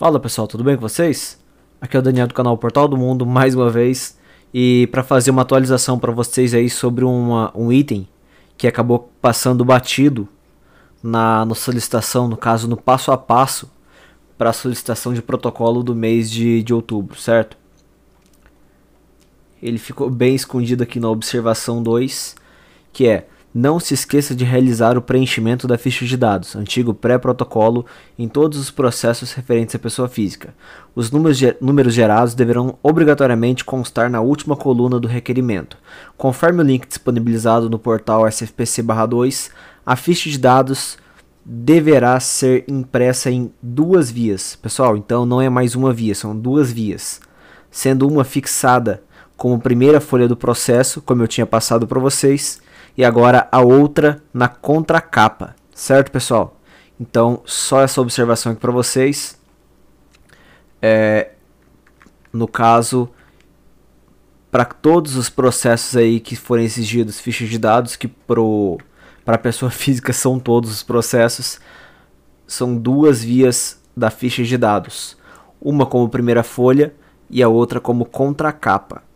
Fala pessoal, tudo bem com vocês? Aqui é o Daniel do canal Portal do Mundo mais uma vez e para fazer uma atualização para vocês aí sobre uma, um item que acabou passando batido na, na solicitação, no caso no passo a passo para a solicitação de protocolo do mês de, de outubro, certo? Ele ficou bem escondido aqui na observação 2, que é não se esqueça de realizar o preenchimento da ficha de dados, antigo pré-protocolo, em todos os processos referentes à pessoa física. Os números, ger números gerados deverão obrigatoriamente constar na última coluna do requerimento. Conforme o link disponibilizado no portal SFPC-2, a ficha de dados deverá ser impressa em duas vias. Pessoal, então não é mais uma via, são duas vias, sendo uma fixada como primeira folha do processo, como eu tinha passado para vocês e agora a outra na contracapa, certo, pessoal? Então, só essa observação aqui para vocês. É, no caso, para todos os processos aí que forem exigidos fichas de dados, que para a pessoa física são todos os processos, são duas vias da ficha de dados. Uma como primeira folha e a outra como contracapa.